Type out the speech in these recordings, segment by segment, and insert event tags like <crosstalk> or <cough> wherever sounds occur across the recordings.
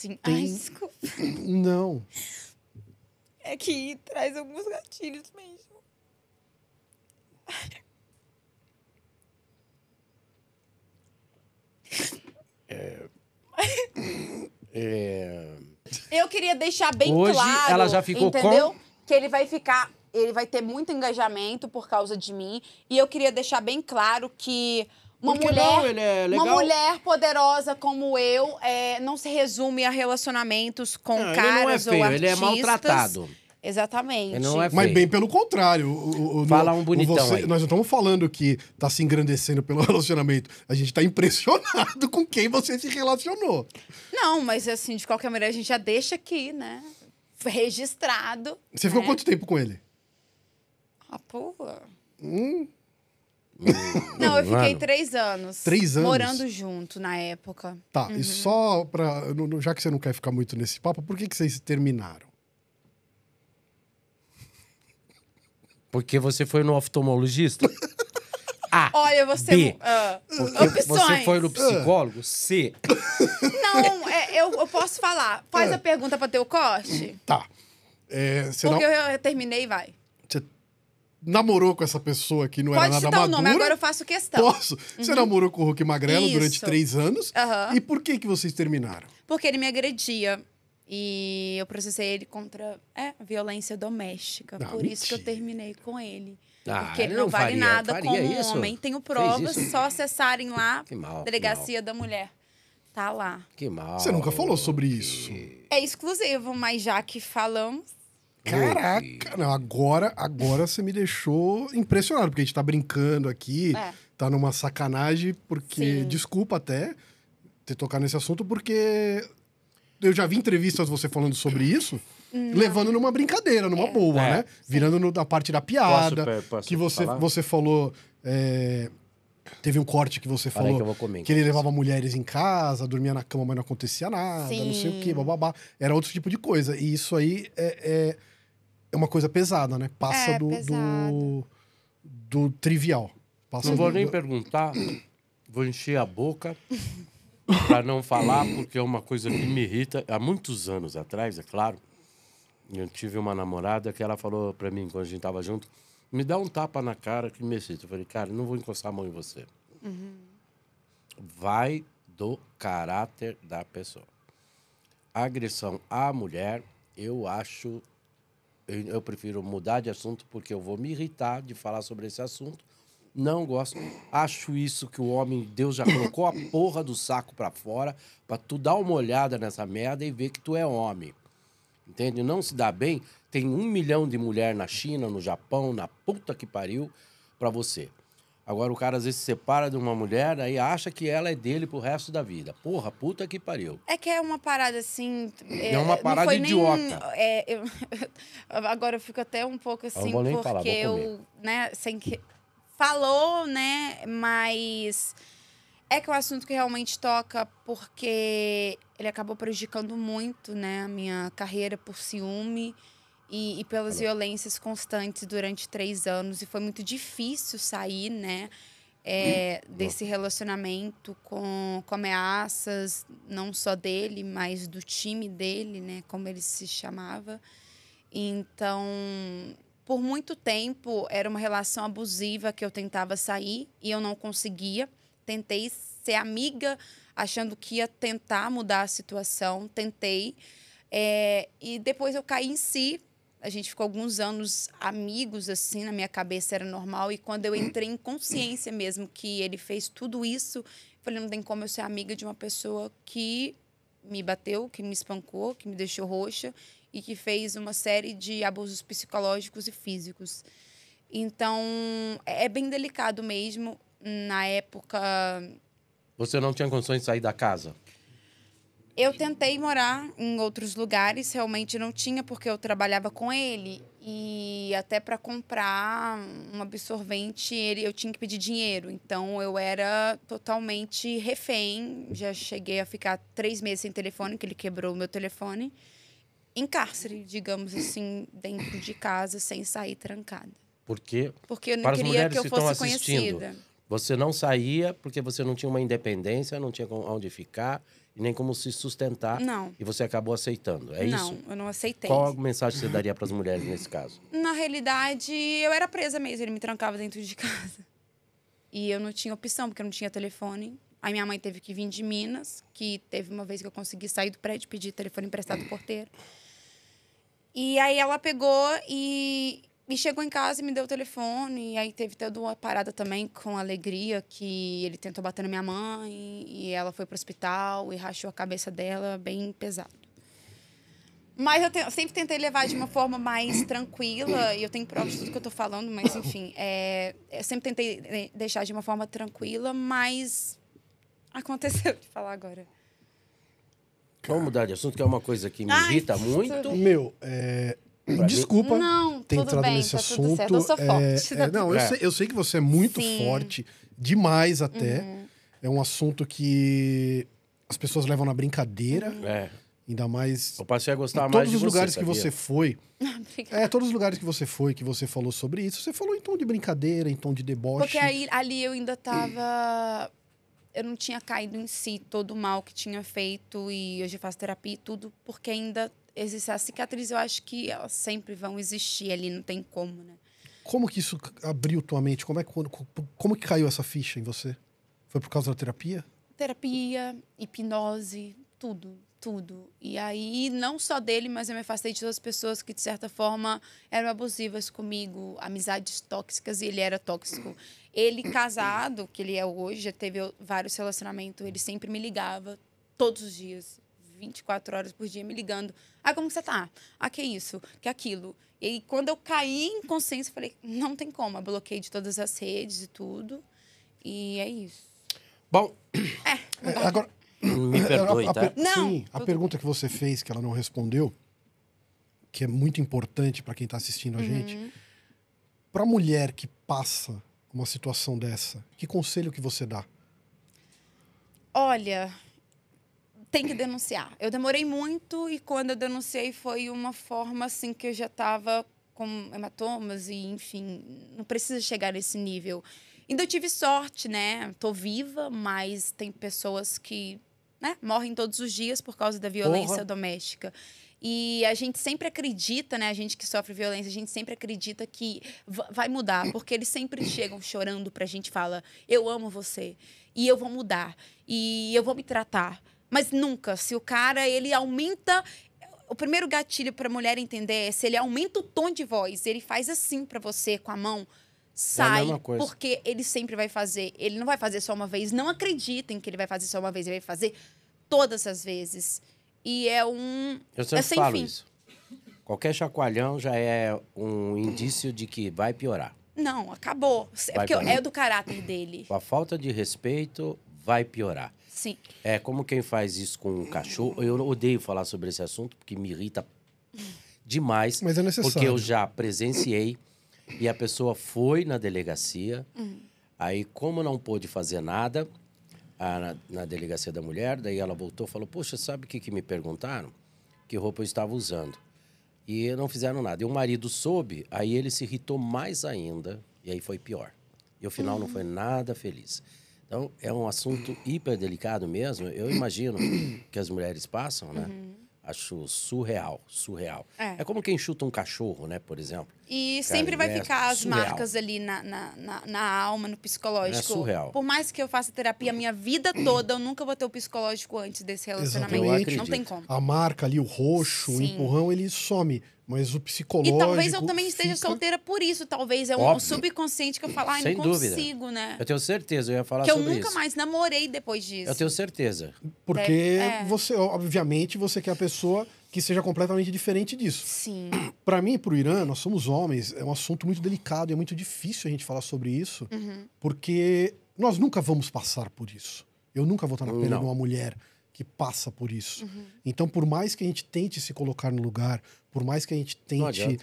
Sim. Tem... Ai, desculpa. Não. É que traz alguns gatilhos mesmo. É... é... Eu queria deixar bem Hoje claro. Ela já ficou entendeu? Com... Que ele vai ficar. Ele vai ter muito engajamento por causa de mim. E eu queria deixar bem claro que uma mulher, não, é uma mulher poderosa como eu é, não se resume a relacionamentos com não, caras é é ele não é feio, ou artistas. Ele é maltratado. Exatamente. não é Mas bem pelo contrário. O, o, Fala um bonitão você, aí. Nós não estamos falando que está se engrandecendo pelo <laughs> relacionamento. A gente está impressionado com quem você se relacionou. Não, mas assim, de qualquer maneira, a gente já deixa aqui, né? Registrado. Você ficou né? quanto tempo com ele? Ah, porra. Hum. Não, eu fiquei três anos. Três anos? Morando junto na época. Tá, uhum. e só pra. Já que você não quer ficar muito nesse papo, por que, que vocês terminaram? Porque você foi no oftalmologista? <laughs> A. Olha, você. B, uh, ah, opções. Você foi no ah. psicólogo? C. Não, é, eu, eu posso falar. Faz é. a pergunta pra ter o corte? Tá. É, Porque eu, eu terminei, vai namorou com essa pessoa que não Pode era nada citar madura. o nome, agora eu faço questão. Posso? Uhum. Você namorou com o Hulk Magrelo Isso. durante três anos. Uhum. E por que, que vocês terminaram? Porque ele me agredia. E eu processei ele contra é, violência doméstica. Não, por mentira. isso que eu terminei com ele. Ah, porque ele não, não vale faria, nada faria como isso? homem. Tenho provas, só acessarem lá <laughs> mal, Delegacia da Mulher. Tá lá. Que mal. Você nunca falou sobre isso. É exclusivo, mas já que falamos. Caraca, não, agora, agora você me deixou impressionado, porque a gente tá brincando aqui, é. tá numa sacanagem, porque. Sim. Desculpa até ter tocado nesse assunto, porque eu já vi entrevistas você falando sobre isso. Não. Levando numa brincadeira, numa é. boa, é. né? Sim. Virando no, da parte da piada. Posso, posso que você, você falou. É, teve um corte que você falou que, comer, que, ele então. levava mulheres em casa, dormia na cama, mas não acontecia nada, Sim. não sei o que, bababá. Era outro tipo de coisa. E isso aí é, é é uma coisa pesada, né? Passa é, do, do, do, trivial. Passa não do... vou nem perguntar, vou encher a boca para não falar, porque é uma coisa que me irrita. Há muitos anos atrás, é claro, eu tive uma namorada que ela falou para mim, quando a gente estava junto, me dá um tapa na cara que me excita. Eu falei, cara, não vou encostar a mão em você. Uhum. Vai do caráter da pessoa. A agressão à mulher, eu acho eu prefiro mudar de assunto porque eu vou me irritar de falar sobre esse assunto. Não gosto. Acho isso que o homem, Deus já colocou a porra do saco para fora para tu dar uma olhada nessa merda e ver que tu é homem. Entende? Não se dá bem. Tem um milhão de mulher na China, no Japão, na puta que pariu para você. Agora o cara às vezes se separa de uma mulher aí acha que ela é dele pro resto da vida. Porra, puta que pariu. É que é uma parada assim. É, é uma parada idiota. Nem, é, eu, <laughs> agora eu fico até um pouco assim, eu porque falar, eu, né, sem que. Falou, né? Mas é que é um assunto que realmente toca porque ele acabou prejudicando muito, né, a minha carreira por ciúme e, e pelas violências constantes durante três anos. E foi muito difícil sair, né? É, desse relacionamento com, com ameaças, não só dele, mas do time dele, né? Como ele se chamava. Então, por muito tempo, era uma relação abusiva que eu tentava sair e eu não conseguia. Tentei ser amiga, achando que ia tentar mudar a situação, tentei. É, e depois eu caí em si, a gente ficou alguns anos amigos, assim, na minha cabeça era normal. E quando eu entrei em consciência mesmo que ele fez tudo isso, falei, não tem como eu ser amiga de uma pessoa que me bateu, que me espancou, que me deixou roxa e que fez uma série de abusos psicológicos e físicos. Então, é bem delicado mesmo. Na época. Você não tinha condições de sair da casa? Eu tentei morar em outros lugares, realmente não tinha, porque eu trabalhava com ele. E até para comprar um absorvente, ele, eu tinha que pedir dinheiro. Então eu era totalmente refém. Já cheguei a ficar três meses sem telefone, que ele quebrou o meu telefone. Em cárcere, digamos assim, dentro de casa, sem sair trancada. Por quê? Porque eu não para queria que eu fosse conhecida. Você não saía porque você não tinha uma independência, não tinha onde ficar e nem como se sustentar. Não. E você acabou aceitando, é não, isso? Não, eu não aceitei. Qual a mensagem você daria para as mulheres nesse caso? Na realidade, eu era presa mesmo, ele me trancava dentro de casa. E eu não tinha opção, porque eu não tinha telefone. Aí minha mãe teve que vir de Minas, que teve uma vez que eu consegui sair do prédio e pedir telefone emprestado do porteiro. E aí ela pegou e e chegou em casa e me deu o telefone. E aí teve toda uma parada também com alegria que ele tentou bater na minha mãe. E ela foi pro hospital e rachou a cabeça dela bem pesado. Mas eu, te, eu sempre tentei levar de uma forma mais tranquila. E eu tenho provas de tudo que eu tô falando, mas enfim. É, eu sempre tentei né, deixar de uma forma tranquila, mas aconteceu de falar agora. Vamos mudar de assunto, que é uma coisa que me Ai, irrita muito. Meu, é, Desculpa. Não, ter tudo bem, nesse tá assunto. tudo certo. Eu sou é, forte. É, é, não, eu sei, eu, sei, que você é muito Sim. forte, demais até. Uhum. É um assunto que as pessoas levam na brincadeira. Uhum. É. Ainda mais. Eu passei a gostar mais de Todos os lugares você, que você foi. <laughs> Ah, é, todos os lugares que você foi, que você falou sobre isso, você falou em tom de brincadeira, em tom de deboche. Porque aí, ali eu ainda tava. Eu não tinha caído em si todo o mal que tinha feito e hoje faço terapia e tudo, porque ainda existe a cicatriz, eu acho que elas sempre vão existir ali, não tem como, né? Como que isso abriu tua mente? Como é que, como que caiu essa ficha em você? Foi por causa da terapia? Terapia, hipnose, tudo, tudo. E aí, não só dele, mas eu me afastei de todas as pessoas que, de certa forma, eram abusivas comigo, amizades tóxicas, e ele era tóxico. Ele, casado, que ele é hoje, já teve vários relacionamentos, ele sempre me ligava, todos os dias. 24 horas por dia me ligando. Ah, como que você tá? Ah, que isso? Que aquilo? E aí, quando eu caí em consciência, eu falei, não tem como. Eu bloqueei de todas as redes e tudo. E é isso. Bom... É, é agora... Me perdoe, é, é, tá? Não! Sim, a pergunta que você fez, que ela não respondeu, que é muito importante para quem está assistindo a uhum. gente. Para mulher que passa uma situação dessa, que conselho que você dá? Olha, tem que denunciar. Eu demorei muito e quando eu denunciei foi uma forma assim que eu já estava com hematomas e enfim, não precisa chegar nesse nível. Ainda eu tive sorte, né? Tô viva, mas tem pessoas que, né, morrem todos os dias por causa da violência Porra. doméstica. E a gente sempre acredita, né? A gente que sofre violência, a gente sempre acredita que vai mudar, porque eles sempre chegam chorando pra gente, fala: "Eu amo você e eu vou mudar e eu vou me tratar". Mas nunca. Se o cara, ele aumenta. O primeiro gatilho para a mulher entender é se ele aumenta o tom de voz, ele faz assim para você com a mão é sai, é porque ele sempre vai fazer. Ele não vai fazer só uma vez. Não acreditem que ele vai fazer só uma vez. Ele vai fazer todas as vezes. E é um. Eu sempre é sem falo fim. isso. Qualquer chacoalhão já é um indício de que vai piorar. Não, acabou. é porque é do caráter dele. A falta de respeito vai piorar. Sim. É como quem faz isso com um cachorro. Eu odeio falar sobre esse assunto porque me irrita demais. Mas é necessário. Porque eu já presenciei e a pessoa foi na delegacia. Uhum. Aí, como não pôde fazer nada a, na, na, delegacia da mulher, daí ela voltou e falou: Poxa, sabe o que, que me perguntaram? Que roupa eu estava usando. E não fizeram nada. E o marido soube, aí ele se irritou mais ainda, e aí foi pior. E o final uhum. não foi uhum. nada feliz. Então, é um assunto hiper delicado mesmo. Eu imagino que as mulheres passam, né? Uhum. Acho surreal, surreal. É. é. como quem chuta um cachorro, né, por exemplo. E sempre vai é ficar as surreal. marcas ali na, na, na, na, alma, no psicológico. É surreal. Por mais que eu faça terapia a minha vida toda, eu nunca vou ter o psicológico antes desse relacionamento. Exatamente. Não tem como. A marca ali, o roxo, Sim. o empurrão, ele some. Mas o psicológico. E talvez eu também esteja fica... solteira por isso. Talvez é um Óbvio. subconsciente que eu falar ah, não dúvida. consigo, né? Eu tenho certeza, eu ia falar que sobre isso. Que eu nunca isso. mais namorei depois disso. Eu tenho certeza. Porque é, é. você, obviamente, você quer a pessoa que seja completamente diferente disso. Sim. <clears throat> Para mim para pro Irã, nós somos homens, é um assunto muito delicado e é muito difícil a gente falar sobre isso, uhum. porque nós nunca vamos passar por isso. Eu nunca vou estar na pele não. de uma mulher que passa por isso. Uhum. Então, por mais que a gente tente se colocar no lugar, por mais que a gente tente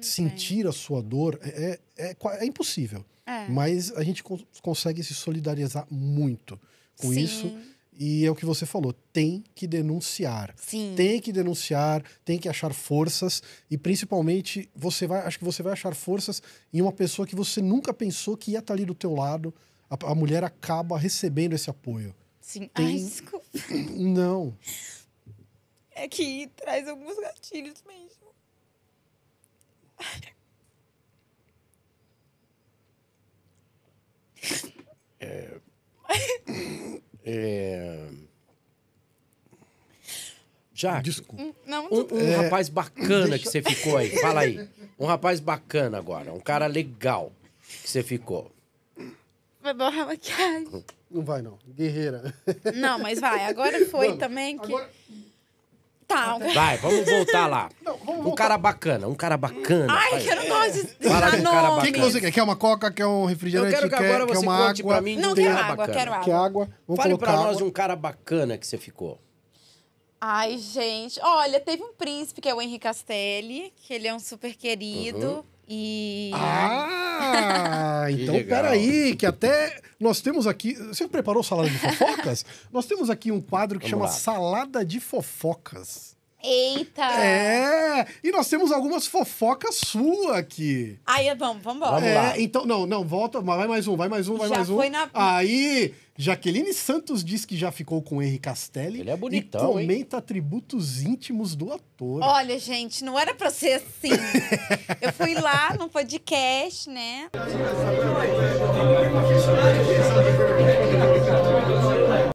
sentir a sua dor, é, é, é, é impossível. É. Mas a gente cons consegue se solidarizar muito com Sim. isso. E é o que você falou, tem que denunciar. Sim. Tem que denunciar, tem que achar forças e principalmente você vai, acho que você vai achar forças em uma pessoa que você nunca pensou que ia estar tá ali do teu lado. a, a mulher acaba recebendo esse apoio. Sim. Tem... Ai, desculpa. Não. É que traz alguns gatilhos mesmo. É... <laughs> é... Já. Desculpa. Hum, não, um, um é... rapaz bacana Deixa... que você ficou aí. Fala aí. <laughs> Um rapaz bacana agora. Um cara legal que você ficou. Vai borrar maquiagem. Não vai, não. Guerreira. Não, mas vai. Agora foi Mano, também que. Agora... Tá. Vai, vamos voltar lá. <laughs> Não, vamos um cara bacana, um cara bacana. Ai, quero que eu não gosto de um cara bacana. O que, você quer? Quer uma coca? Quer um refrigerante? Eu quero que agora quer, você uma conte água? pra mim. Não, quero água, bacana. quero água. Quer água? Vou Fale pra água. nós de um cara bacana que você ficou. Ai, gente. Olha, teve um príncipe que é o Henrique Castelli, que ele é um super querido. Uhum. E. Ah! Ah, então peraí, que até nós temos aqui. Você preparou salada de fofocas? nós temos aqui um quadro que Vamos chama lá. Salada de Fofocas. Eita! É! E nós temos algumas fofocas suas aqui. Aí, vamos, vamos embora. lá. É, então, não, não, volta, vai mais um, vai mais um, vai já mais um. Foi na... Aí, Jaqueline Santos diz que já ficou com o Henry Castelli. Ele é bonitão, E comenta hein? atributos íntimos do ator. Olha, gente, não era pra ser assim. <laughs> Eu fui lá no podcast, né?